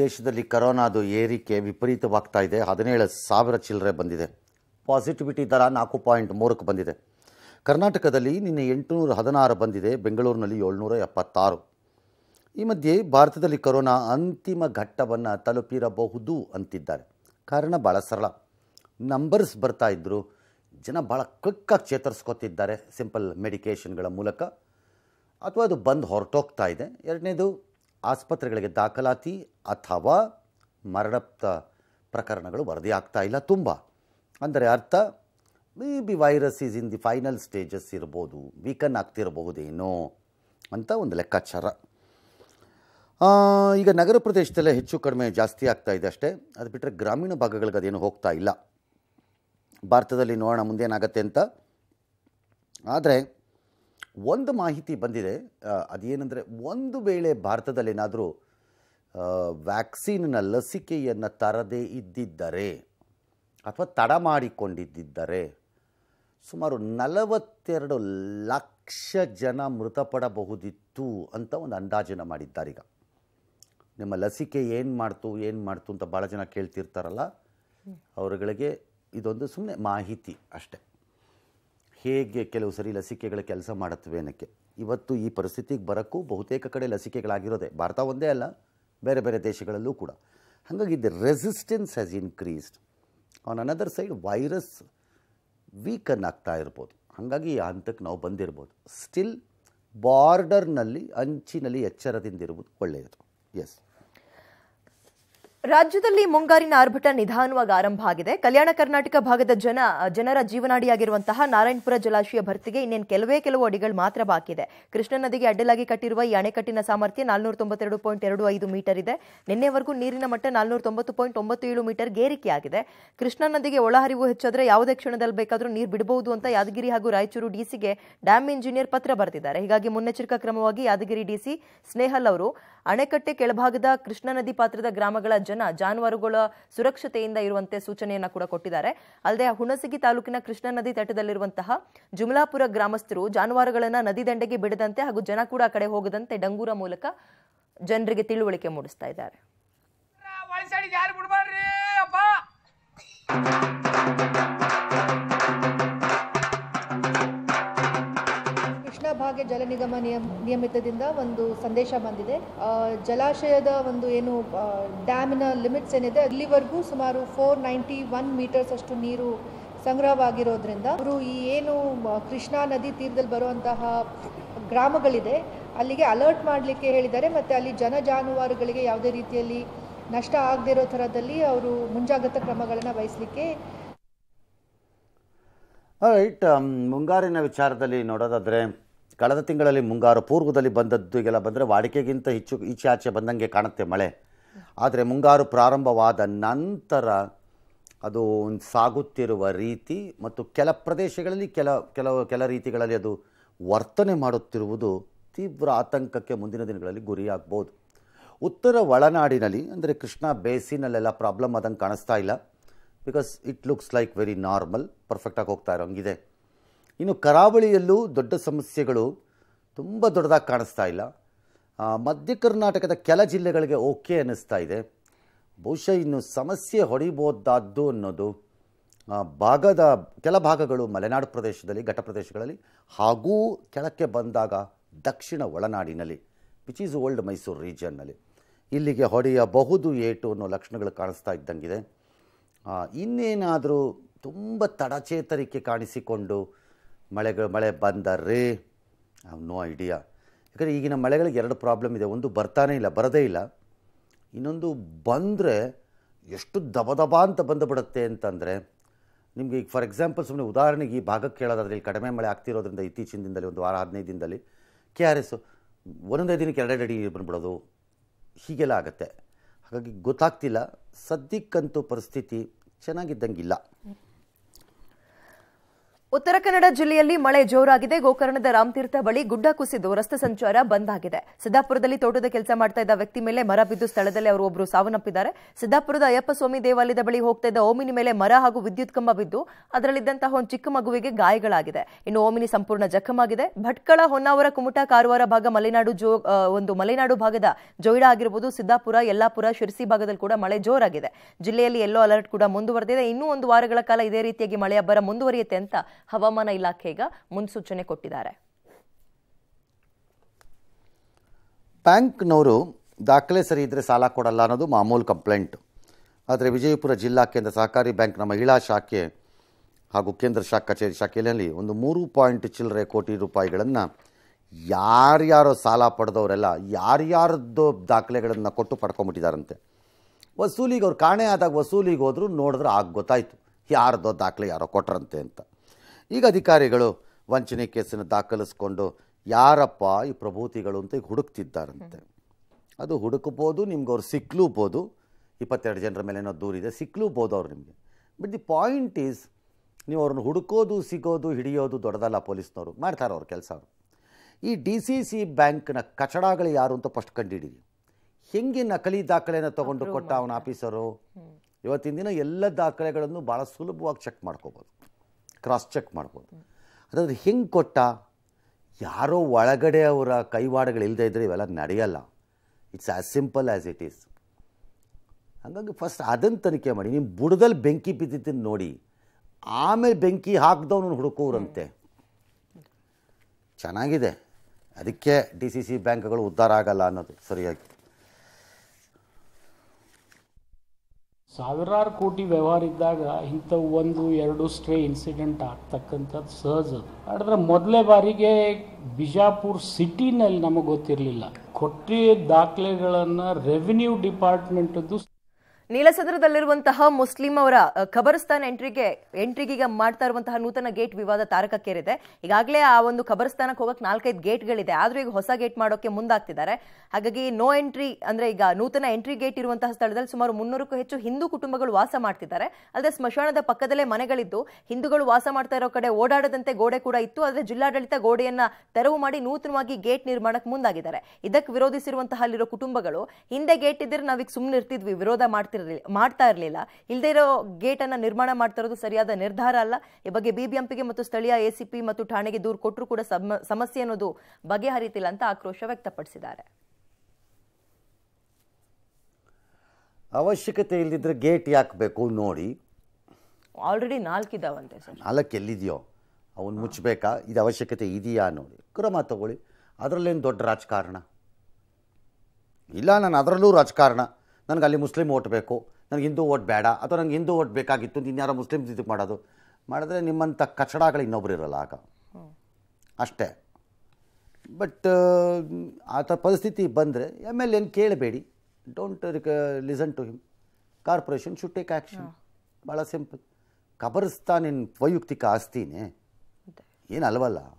ದೇಶದಲ್ಲಿ ಕರೋನಾದು ಏರಿಕೆ ವಿಪರೀತವಾಗ್ತಾ ಇದೆ ಹದಿನೇಳು ಸಾವಿರ ಚಿಲ್ಲರೆ ಬಂದಿದೆ ಪಾಸಿಟಿವಿಟಿ ದರ ನಾಲ್ಕು ಪಾಯಿಂಟ್ ಮೂರಕ್ಕೆ ಬಂದಿದೆ ಕರ್ನಾಟಕದಲ್ಲಿ ನಿನ್ನೆ ಎಂಟುನೂರ ಹದಿನಾರು ಬಂದಿದೆ ಬೆಂಗಳೂರಿನಲ್ಲಿ ಏಳ್ನೂರ ಎಪ್ಪತ್ತಾರು ಈ ಮಧ್ಯೆ ಭಾರತದಲ್ಲಿ ಕರೋನಾ ಅಂತಿಮ ಘಟ್ಟವನ್ನು ತಲುಪಿರಬಹುದು ಅಂತಿದ್ದಾರೆ ಕಾರಣ ಭಾಳ ಸರಳ ನಂಬರ್ಸ್ ಬರ್ತಾ ಇದ್ದರು ಜನ ಭಾಳ ಕ್ವಿಕ್ಕಾಗಿ ಚೇತರಿಸ್ಕೊತಿದ್ದಾರೆ ಸಿಂಪಲ್ ಮೆಡಿಕೇಷನ್ಗಳ ಮೂಲಕ ಅಥವಾ ಅದು ಬಂದು ಹೊರಟೋಗ್ತಾ ಇದೆ ಎರಡನೇದು ಆಸ್ಪತ್ರೆಗಳಿಗೆ ದಾಖಲಾತಿ ಅಥವಾ ಮರಣಪ್ತ ಪ್ರಕರಣಗಳು ವರದಿಯಾಗ್ತಾ ಇಲ್ಲ ತುಂಬ ಅಂದರೆ ಅರ್ಥ maybe virus is in the final stages ಇರ್ಬೋದು ವೀಕನ್ ಆಗ್ತಿರಬಹುದೇನೋ ಅಂತ ಒಂದು ಲೆಕ್ಕಾಚಾರ ಈಗ ನಗರ ಪ್ರದೇಶದಲ್ಲೇ ಹೆಚ್ಚು ಕಡಿಮೆ ಜಾಸ್ತಿ ಆಗ್ತಾ ಇದೆ ಅಷ್ಟೇ ಅದು ಬಿಟ್ಟರೆ ಗ್ರಾಮೀಣ ಭಾಗಗಳಿಗೆ ಅದೇನು ಹೋಗ್ತಾ ಇಲ್ಲ ಭಾರತದಲ್ಲಿ ನೋಡೋಣ ಮುಂದೇನಾಗತ್ತೆ ಅಂತ ಆದರೆ ಒಂದು ಮಾಹಿತಿ ಬಂದಿದೆ ಅದೇನೆಂದರೆ ಒಂದು ವೇಳೆ ಭಾರತದಲ್ಲೇನಾದರೂ ವ್ಯಾಕ್ಸಿನ್ನ ಲಸಿಕೆಯನ್ನು ತರದೇ ಇದ್ದಿದ್ದರೆ ಅಥವಾ ತಡ ಮಾಡಿಕೊಂಡಿದ್ದರೆ ಸುಮಾರು ನಲವತ್ತೆರಡು ಲಕ್ಷ ಜನ ಮೃತಪಡಬಹುದಿತ್ತು ಅಂತ ಒಂದು ಅಂದಾಜನ್ನು ಈಗ ನಿಮ್ಮ ಲಸಿಕೆ ಏನು ಮಾಡ್ತು ಏನು ಮಾಡ್ತು ಅಂತ ಭಾಳ ಜನ ಕೇಳ್ತಿರ್ತಾರಲ್ಲ ಅವರುಗಳಿಗೆ ಇದೊಂದು ಸುಮ್ಮನೆ ಮಾಹಿತಿ ಅಷ್ಟೆ ಹೇಗೆ ಕೆಲವು ಸರಿ ಲಸಿಕೆಗಳ ಕೆಲಸ ಮಾಡುತ್ತವೆ ಅನ್ನೋಕ್ಕೆ ಇವತ್ತು ಈ ಪರಿಸ್ಥಿತಿಗೆ ಬರೋಕ್ಕೂ ಬಹುತೇಕ ಕಡೆ ಲಸಿಕೆಗಳಾಗಿರೋದೆ ಭಾರತ ಒಂದೇ ಅಲ್ಲ ಬೇರೆ ಬೇರೆ ದೇಶಗಳಲ್ಲೂ ಕೂಡ ಹಾಗಾಗಿ the resistance has increased on another side virus weaken ಆಗ್ತಾ ಇರ್ಬೋದು ಹಾಗಾಗಿ ಈ ಹಂತಕ್ಕೆ ನಾವು ಬಂದಿರ್ಬೋದು ಸ್ಟಿಲ್ ಬಾರ್ಡರ್ನಲ್ಲಿ ಅಂಚಿನಲ್ಲಿ ಎಚ್ಚರದಿಂದಿರುವುದು ಒಳ್ಳೆಯದು ಎಸ್ ರಾಜ್ಯದಲ್ಲಿ ಮುಂಗಾರಿನ ಆರ್ಭಟ ನಿಧಾನವಾಗಿ ಆರಂಭ ಆಗಿದೆ ಕಲ್ಯಾಣ ಕರ್ನಾಟಕ ಭಾಗದ ಜನ ಜನರ ಜೀವನಾಡಿಯಾಗಿರುವಂತಹ ನಾರಾಯಣಪುರ ಜಲಾಶಯ ಭರ್ತಿಗೆ ಇನ್ನೇನು ಕೆಲವೇ ಕೆಲವು ಅಡಿಗಳು ಮಾತ್ರ ಬಾಕಿ ಇದೆ ಕೃಷ್ಣ ನದಿಗೆ ಅಡ್ಡಲಾಗಿ ಕಟ್ಟಿರುವ ಈ ಅಣೆಕಟ್ಟಿನ ಸಾಮರ್ಥ್ಯ ನಾಲ್ನೂರ ತೊಂಬತ್ತೆರಡು ಪಾಯಿಂಟ್ ಎರಡು ಐದು ಮೀಟರ್ ಇದೆ ನಿನ್ನೆವರೆಗೂ ನೀರಿನ ಮಟ್ಟ ನಾಲ್ನೂರ ತೊಂಬತ್ತು ಪಾಯಿಂಟ್ ಒಂಬತ್ತು ಏಳು ಮೀಟರ್ ಗೇರಿಕೆಯಾಗಿದೆ ಕೃಷ್ಣಾ ನದಿಗೆ ಒಳಹರಿವು ಹೆಚ್ಚಾದರೆ ಯಾವುದೇ ಕ್ಷಣದಲ್ಲಿ ಬೇಕಾದರೂ ನೀರು ಬಿಡಬಹುದು ಅಂತ ಯಾದಗಿರಿ ಹಾಗೂ ರಾಯಚೂರು ಡಿಸಿಗೆ ಡ್ಯಾಮ್ ಇಂಜಿನಿಯರ್ ಪತ್ರ ಬರೆದಿದ್ದಾರೆ ಹೀಗಾಗಿ ಮುನ್ನೆಚ್ಚರಿಕಾ ಕ್ರಮವಾಗಿ ಯಾದಗಿರಿ ಡಿಸಿ ಸ್ನೇಹಲ್ ಅವರು ಅಣೆಕಟ್ಟೆ ಕೆಳಭಾಗದ ಕೃಷ್ಣ ನದಿ ಪಾತ್ರದ ಗ್ರಾಮಗಳ ಜನ ಜಾನುವಾರುಗಳ ಸುರಕ್ಷತೆಯಿಂದ ಇರುವಂತೆ ಸೂಚನೆಯನ್ನ ಕೂಡ ಕೊಟ್ಟಿದ್ದಾರೆ ಅಲ್ಲದೆ ಹುಣಸಗಿ ತಾಲೂಕಿನ ಕೃಷ್ಣ ನದಿ ತಟದಲ್ಲಿರುವಂತಹ ಜುಮಲಾಪುರ ಗ್ರಾಮಸ್ಥರು ಜಾನುವಾರುಗಳನ್ನ ನದಿ ದಂಡೆಗೆ ಬಿಡದಂತೆ ಹಾಗೂ ಜನ ಕೂಡ ಆ ಕಡೆ ಹೋಗದಂತೆ ಡಂಗೂರ ಮೂಲಕ ಜನರಿಗೆ ತಿಳುವಳಿಕೆ ಮೂಡಿಸ್ತಾ ಇದ್ದಾರೆ ಜಲ ನಿಗಮ ನಿಯಮ ನಿಯಮಿತದಿಂದ ಒಂದು ಸಂದೇಶ ಬಂದಿದೆ ಜಲಾಶಯದ ಒಂದು ಏನು ಡ್ಯಾಮಿನ ಲಿಮಿಟ್ಸ್ ಏನಿದೆ ಅಲ್ಲಿವರೆಗೂ ಸುಮಾರು ಫೋರ್ ನೈಂಟಿ ಒನ್ ಮೀಟರ್ಸ್ ಅಷ್ಟು ನೀರು ಸಂಗ್ರಹವಾಗಿರೋದ್ರಿಂದ ಅವರು ಈ ಏನು ಕೃಷ್ಣಾ ನದಿ ತೀರದಲ್ಲಿ ಬರುವಂತಹ ಗ್ರಾಮಗಳಿದೆ ಅಲ್ಲಿಗೆ ಅಲರ್ಟ್ ಮಾಡಲಿಕ್ಕೆ ಹೇಳಿದ್ದಾರೆ ಮತ್ತು ಅಲ್ಲಿ ಜನ ಜಾನುವಾರುಗಳಿಗೆ ಯಾವುದೇ ರೀತಿಯಲ್ಲಿ ನಷ್ಟ ಆಗದಿರೋ ಥರದಲ್ಲಿ ಅವರು ಮುಂಜಾಗ್ರತಾ ಕ್ರಮಗಳನ್ನು ವಹಿಸಲಿಕ್ಕೆ ರೈಟ್ um, ಮುಂಗಾರಿನ ವಿಚಾರದಲ್ಲಿ ನೋಡೋದಾದರೆ ಕಳೆದ ತಿಂಗಳಲ್ಲಿ ಮುಂಗಾರು ಪೂರ್ವದಲ್ಲಿ ಬಂದದ್ದು ಎಲ್ಲ ಬಂದರೆ ವಾಡಿಕೆಗಿಂತ ಹೆಚ್ಚು ಈಚೆ ಆಚೆ ಬಂದಂಗೆ ಕಾಣುತ್ತೆ ಮಳೆ ಆದರೆ ಮುಂಗಾರು ಪ್ರಾರಂಭವಾದ ನಂತರ ಅದು ಸಾಗುತ್ತಿರುವ ರೀತಿ ಮತ್ತು ಕೆಲ ಪ್ರದೇಶಗಳಲ್ಲಿ ಕೆಲ ಕೆಲವು ಕೆಲ ರೀತಿಗಳಲ್ಲಿ ಅದು ವರ್ತನೆ ಮಾಡುತ್ತಿರುವುದು ತೀವ್ರ ಆತಂಕಕ್ಕೆ ಮುಂದಿನ ದಿನಗಳಲ್ಲಿ ಗುರಿಯಾಗ್ಬೋದು ಉತ್ತರ ಒಳನಾಡಿನಲ್ಲಿ ಅಂದರೆ ಕೃಷ್ಣ ಬೇಸಿನಲ್ಲೆಲ್ಲ ಪ್ರಾಬ್ಲಮ್ ಆದಂಗೆ ಕಾಣಿಸ್ತಾ ಇಲ್ಲ because it looks like very normal ಪರ್ಫೆಕ್ಟಾಗಿ ಹೋಗ್ತಾ ಹಂಗಿದೆ ಇನ್ನು ಕರಾವಳಿಯಲ್ಲೂ ದೊಡ್ಡ ಸಮಸ್ಯೆಗಳು ತುಂಬ ದೊಡ್ಡದಾಗಿ ಕಾಣಿಸ್ತಾ ಇಲ್ಲ ಮಧ್ಯ ಕರ್ನಾಟಕದ ಕೆಲ ಜಿಲ್ಲೆಗಳಿಗೆ ಓಕೆ ಅನ್ನಿಸ್ತಾ ಇದೆ ಬಹುಶಃ ಇನ್ನು ಸಮಸ್ಯೆ ಹೊಡಿಬೋದಾದ್ದು ಅನ್ನೋದು ಭಾಗದ ಕೆಲ ಭಾಗಗಳು ಮಲೆನಾಡು ಪ್ರದೇಶದಲ್ಲಿ ಘಟ ಪ್ರದೇಶಗಳಲ್ಲಿ ಹಾಗೂ ಕೆಳಕ್ಕೆ ಬಂದಾಗ ದಕ್ಷಿಣ ಒಳನಾಡಿನಲ್ಲಿ ವಿಚ್ ಈಸ್ ಓಲ್ಡ್ ಮೈಸೂರು ರೀಜನ್ನಲ್ಲಿ ಇಲ್ಲಿಗೆ ಹೊಡೆಯಬಹುದು ಏಟು ಅನ್ನೋ ಲಕ್ಷಣಗಳು ಕಾಣಿಸ್ತಾ ಇದ್ದಂಗಿದೆ ಇನ್ನೇನಾದರೂ ತುಂಬ ತಡಚೇತರಿಕೆ ಕಾಣಿಸಿಕೊಂಡು ಮಳೆಗಳು ಮಳೆ ಬಂದರ್ರಿ ಅವ್ ನೋ ಐಡಿಯಾ ಯಾಕಂದರೆ ಈಗಿನ ಮಳೆಗಳಿಗೆ ಎರಡು ಪ್ರಾಬ್ಲಮ್ ಇದೆ ಒಂದು ಬರ್ತಾನೇ ಇಲ್ಲ ಬರದೇ ಇಲ್ಲ ಇನ್ನೊಂದು ಬಂದರೆ ಎಷ್ಟು ದಬ ಅಂತ ಬಂದು ಬಿಡುತ್ತೆ ಅಂತಂದರೆ ನಿಮಗೆ ಈಗ ಫಾರ್ ಎಕ್ಸಾಂಪಲ್ ಸುಮ್ಮನೆ ಉದಾಹರಣೆಗೆ ಈ ಭಾಗಕ್ಕೆ ಕೇಳೋದಾದ್ರೆ ಇಲ್ಲಿ ಕಡಿಮೆ ಮಳೆ ಆಗ್ತಿರೋದ್ರಿಂದ ಇತ್ತೀಚಿನ ದಿನದಲ್ಲಿ ಒಂದು ವಾರ ಹದಿನೈದು ದಿನದಲ್ಲಿ ಕೆ ಆರ್ ಎಸ್ ಒಂದೊಂದೇ ದಿನಕ್ಕೆ ಎರಡೆರಡು ಅಡಿ ನೀರು ಬಂದ್ಬಿಡೋದು ಹೀಗೆಲ್ಲ ಆಗುತ್ತೆ ಹಾಗಾಗಿ ಗೊತ್ತಾಗ್ತಿಲ್ಲ ಸದ್ಯಕ್ಕಂತೂ ಪರಿಸ್ಥಿತಿ ಚೆನ್ನಾಗಿದ್ದಂಗಿಲ್ಲ ಉತ್ತರ ಕನ್ನಡ ಜಿಲ್ಲೆಯಲ್ಲಿ ಮಳೆ ಜೋರಾಗಿದೆ ಗೋಕರ್ಣದ ರಾಮತೀರ್ಥ ಬಳಿ ಗುಡ್ಡ ಕುಸಿದು ರಸ್ತೆ ಸಂಚಾರ ಬಂದ್ ಆಗಿದೆ ಸಿದ್ದಾಪುರದಲ್ಲಿ ತೋಟದ ಕೆಲಸ ಮಾಡ್ತಾ ಇದ್ದ ವ್ಯಕ್ತಿ ಮೇಲೆ ಮರ ಬಿದ್ದು ಸ್ಥಳದಲ್ಲಿ ಅವರು ಒಬ್ಬರು ಸಾವನ್ನಪ್ಪಿದ್ದಾರೆ ಸಿದ್ದಾಪುರದ ಅಯ್ಯಪ್ಪ ಸ್ವಾಮಿ ದೇವಾಲಯದ ಬಳಿ ಹೋಗ್ತಾ ಇದ್ದ ಓಮಿನಿ ಮೇಲೆ ಮರ ಹಾಗೂ ವಿದ್ಯುತ್ ಕಂಬ ಬಿದ್ದು ಅದರಲ್ಲಿದ್ದಂತಹ ಒಂದು ಚಿಕ್ಕ ಮಗುವಿಗೆ ಗಾಯಗಳಾಗಿದೆ ಇನ್ನು ಓಮಿನಿ ಸಂಪೂರ್ಣ ಜಖಮಾಗಿದೆ ಭಟ್ಕಳ ಹೊನ್ನಾವರ ಕುಮಟಾ ಕಾರವಾರ ಭಾಗ ಮಲೆನಾಡು ಜೋ ಒಂದು ಮಲೆನಾಡು ಭಾಗದ ಜೋಯಿಡಾ ಆಗಿರಬಹುದು ಸಿದ್ದಾಪುರ ಯಲ್ಲಾಪುರ ಶಿರ್ಸಿ ಭಾಗದಲ್ಲಿ ಕೂಡ ಮಳೆ ಜೋರಾಗಿದೆ ಜಿಲ್ಲೆಯಲ್ಲಿ ಯೆಲ್ಲೋ ಅಲರ್ಟ್ ಕೂಡ ಮುಂದುವರೆದಿದೆ ಇನ್ನೂ ಒಂದು ವಾರಗಳ ಕಾಲ ಇದೇ ರೀತಿಯಾಗಿ ಮಳೆ ಅಬ್ಬರ ಮುಂದುವರಿಯುತ್ತೆ ಅಂತ ಹವಾಮಾನ ಇಲಾಖೆಗ ಮುನ್ಸೂಚನೆ ಕೊಟ್ಟಿದ್ದಾರೆ ಬ್ಯಾಂಕ್ನವರು ದಾಖಲೆ ಸರಿ ಇದ್ದರೆ ಸಾಲ ಕೊಡಲ್ಲ ಅನ್ನೋದು ಮಾಮೂಲು ಕಂಪ್ಲೇಂಟ್ ಆದರೆ ವಿಜಯಪುರ ಜಿಲ್ಲಾ ಕೇಂದ್ರ ಸಹಕಾರಿ ಬ್ಯಾಂಕ್ನ ಮಹಿಳಾ ಶಾಖೆ ಹಾಗೂ ಕೇಂದ್ರ ಶಾಖಾ ಕಚೇರಿ ಶಾಖೆಯಲ್ಲಿ ಒಂದು ಮೂರು ಪಾಯಿಂಟ್ ಚಿಲ್ಲರೆ ಕೋಟಿ ರೂಪಾಯಿಗಳನ್ನು ಯಾರ್ಯಾರೋ ಸಾಲ ಪಡೆದವರೆಲ್ಲ ಯಾರ್ಯಾರದ್ದು ದಾಖಲೆಗಳನ್ನು ಕೊಟ್ಟು ಪಡ್ಕೊಂಬಿಟ್ಟಿದ್ದಾರಂತೆ ವಸೂಲಿಗೆ ಅವ್ರು ಕಾಣೆ ಆದಾಗ ವಸೂಲಿಗೆ ಹೋದರೂ ನೋಡಿದ್ರೆ ಆಗ ಗೊತ್ತಾಯಿತು ಯಾರ್ದೋ ದಾಖಲೆ ಯಾರೋ ಕೊಟ್ರಂತೆ ಅಂತ ಈಗ ಅಧಿಕಾರಿಗಳು ವಂಚನೆ ಕೇಸನ್ನು ದಾಖಲಿಸ್ಕೊಂಡು ಯಾರಪ್ಪ ಈ ಪ್ರಭೂತಿಗಳು ಅಂತ ಈಗ ಹುಡುಕ್ತಿದ್ದಾರಂತೆ ಅದು ಹುಡುಕಬಹುದು ನಿಮ್ಗೆ ಅವ್ರು ಸಿಕ್ಕಲೂಬೋದು ಇಪ್ಪತ್ತೆರಡು ಜನರ ಮೇಲೆ ಏನೋ ದೂರಿದೆ ಸಿಕ್ಲೂಬೋದು ಅವ್ರು ನಿಮಗೆ ಬಟ್ ದಿ ಪಾಯಿಂಟ್ ಈಸ್ ನೀವು ಅವ್ರನ್ನ ಹುಡುಕೋದು ಸಿಗೋದು ಹಿಡಿಯೋದು ದೊಡ್ಡದಲ್ಲ ಪೊಲೀಸ್ನವರು ಮಾಡ್ತಾರೆ ಅವ್ರ ಕೆಲಸ ಅವರು ಈ ಡಿ ಸಿ ಸಿ ಬ್ಯಾಂಕ್ನ ಕಚಡಗಳು ಯಾರು ಅಂತ ಫಸ್ಟ್ ಕಂಡುಹಿಡೀರಿ ಹೆಂಗೆ ನಕಲಿ ದಾಖಲೆಯನ್ನು ತೊಗೊಂಡು ಕೊಟ್ಟ ಅವನ ಆಫೀಸರು ಇವತ್ತಿನ ದಿನ ಎಲ್ಲ ದಾಖಲೆಗಳನ್ನು ಭಾಳ ಸುಲಭವಾಗಿ ಚೆಕ್ ಮಾಡ್ಕೋಬೋದು ಕ್ರಾಸ್ ಚೆಕ್ ಮಾಡ್ಬೋದು ಅದಾದ್ರೆ ಹೆಂಗೆ ಕೊಟ್ಟ ಯಾರೋ ಒಳಗಡೆ ಅವರ ಕೈವಾಡಗಳು ಇಲ್ಲದೆ ಇದ್ದರೆ ಇವೆಲ್ಲ ನಡೆಯಲ್ಲ it's as simple as it is ಹಂಗಾಗಿ ಫಸ್ಟ್ ಅದನ್ನು ತನಿಖೆ ಮಾಡಿ ನಿಮ್ಮ ಬುಡದಲ್ಲಿ ಬೆಂಕಿ ಬಿದ್ದಿದ್ದನ್ನು ನೋಡಿ ಆಮೇಲೆ ಬೆಂಕಿ ಹಾಕ್ದವನು ಹುಡುಕೋರಂತೆ ಚೆನ್ನಾಗಿದೆ ಅದಕ್ಕೆ ಡಿ ಸಿ ಸಿ ಬ್ಯಾಂಕ್ಗಳು ಉದ್ಧಾರ ಆಗಲ್ಲ ಅನ್ನೋದು ಸರಿಯಾಗಿ ಸಾವಿರಾರು ಕೋಟಿ ವ್ಯವಹಾರ ಇದ್ದಾಗ ಇಂಥ ಒಂದು ಎರಡು ಸ್ಟ್ರೇ ಇನ್ಸಿಡೆಂಟ್ ಆಗ್ತಕ್ಕಂಥದ್ದು ಸಹಜ ಅದು ಆದರೆ ಮೊದಲೇ ಬಾರಿಗೆ ಬಿಜಾಪುರ್ ಸಿಟಿನಲ್ಲಿ ನಮಗೆ ಗೊತ್ತಿರಲಿಲ್ಲ ಕೊಟ್ಟಿ ದಾಖಲೆಗಳನ್ನು ರೆವಿನ್ಯೂ ಡಿಪಾರ್ಟ್ಮೆಂಟದ್ದು ನೀಲಸಂದ್ರದಲ್ಲಿರುವಂತಹ ಮುಸ್ಲಿಂ ಅವರ ಖಬರ್ಸ್ತಾನ್ ಎಂಟ್ರಿಗೆ ಎಂಟ್ರಿಗೆ ಮಾಡ್ತಾ ಇರುವಂತಹ ನೂತನ ಗೇಟ್ ವಿವಾದ ತಾರಕಕ್ಕೇರಿದೆ ಈಗಾಗಲೇ ಆ ಒಂದು ಖಬರಸ್ತಾನಕ್ಕೆ ಹೋಗಕ್ಕೆ ನಾಲ್ಕೈದು ಗೇಟ್ಗಳಿದೆ ಆದರೂ ಈಗ ಹೊಸ ಗೇಟ್ ಮಾಡೋಕ್ಕೆ ಮುಂದಾಗ್ತಿದ್ದಾರೆ ಹಾಗಾಗಿ ನೋ ಎಂಟ್ರಿ ಅಂದ್ರೆ ಈಗ ನೂತನ ಎಂಟ್ರಿ ಗೇಟ್ ಇರುವಂತಹ ಸ್ಥಳದಲ್ಲಿ ಸುಮಾರು ಮುನ್ನೂರಕ್ಕೂ ಹೆಚ್ಚು ಹಿಂದೂ ಕುಟುಂಬಗಳು ವಾಸ ಮಾಡ್ತಿದ್ದಾರೆ ಅಲ್ಲದೆ ಸ್ಮಶಾನದ ಪಕ್ಕದಲ್ಲೇ ಮನೆಗಳಿದ್ದು ಹಿಂದೂಗಳು ವಾಸ ಮಾಡ್ತಾ ಇರೋ ಕಡೆ ಓಡಾಡದಂತೆ ಗೋಡೆ ಕೂಡ ಇತ್ತು ಆದರೆ ಜಿಲ್ಲಾಡಳಿತ ಗೋಡೆಯನ್ನ ತೆರವು ಮಾಡಿ ನೂತನವಾಗಿ ಗೇಟ್ ನಿರ್ಮಾಣಕ್ಕೆ ಮುಂದಾಗಿದ್ದಾರೆ ಇದಕ್ಕೆ ವಿರೋಧಿಸಿರುವಂತಹ ಅಲ್ಲಿರೋ ಕುಟುಂಬಗಳು ಹಿಂದೆ ಗೇಟ್ ಇದ್ದರೆ ನಾವೀಗ ಸುಮ್ಮನೆ ಇರ್ತಿದ್ವಿ ವಿರೋಧ ಮಾಡ್ತಿದ್ವಿ ಮಾಡ್ತಾ ಇರಲಿಲ್ಲ ಇಲ್ಲದೇ ಇರೋ ಗೇಟನ್ನು ನಿರ್ಮಾಣ ಮಾಡ್ತಾ ಇರೋದು ಸರಿಯಾದ ನಿರ್ಧಾರ ಅಲ್ಲ ಈ ಬಗ್ಗೆ ಬಿಬಿಎಂಪಿಗೆ ಮತ್ತು ಸ್ಥಳೀಯ ಎಸಿಪಿ ಮತ್ತು ಠಾಣೆಗೆ ದೂರು ಕೊಟ್ಟರೂ ಕೂಡ ಸಮಸ್ಯೆ ಅನ್ನೋದು ಬಗೆಹರಿತಿಲ್ಲ ಅಂತ ಆಕ್ರೋಶ ವ್ಯಕ್ತಪಡಿಸಿದ್ದಾರೆ ಅವಶ್ಯಕತೆ ಇಲ್ಲದಿದ್ರೆ ಗೇಟ್ ಯಾಕಬೇಕು ನೋಡಿ ಆಲ್ರೆಡಿ ನಾಲ್ಕು ಸರ್ ನಾಲ್ಕು ಎಲ್ಲಿದೆಯೋ ಅವನು ಮುಚ್ಚಬೇಕಾ ಇದು ಅವಶ್ಯಕತೆ ಇದೆಯಾ ನೋಡಿ ಕ್ರಮ ತಗೊಳ್ಳಿ ಅದರಲ್ಲೇನು ದೊಡ್ಡ ರಾಜಕಾರಣ ಇಲ್ಲ ನಾನು ಅದರಲ್ಲೂ ರಾಜಕಾರಣ ನನಗೆ ಅಲ್ಲಿ ಮುಸ್ಲಿಂ ಓಟ್ ಬೇಕು ನನಗೆ ಹಿಂದೂ ಓಟ್ ಬೇಡ ಅಥವಾ ನನಗೆ ಹಿಂದೂ ಓಟ್ ಬೇಕಾಗಿತ್ತು ಇನ್ಯಾರೋ ಮುಸ್ಲಿಮ್ ಇದಕ್ಕೆ ಮಾಡೋದು ಮಾಡಿದ್ರೆ ನಿಮ್ಮಂಥ ಕಚಡಗಳು ಇನ್ನೊಬ್ರು ಇರಲ್ಲ ಆಗ ಅಷ್ಟೇ ಬಟ್ ಆ ಥರ ಪರಿಸ್ಥಿತಿ ಬಂದರೆ ಎಮ್ ಎಲ್ ಎನ್ ಕೇಳಬೇಡಿ ಡೋಂಟ್ ರಿಕ listen to him corporation should take action ಭಾಳ ಸಿಂಪಲ್ ಕಬರಿಸ್ತಾನಿನ ವೈಯಕ್ತಿಕ ಆಸ್ತಿನೇ ಏನು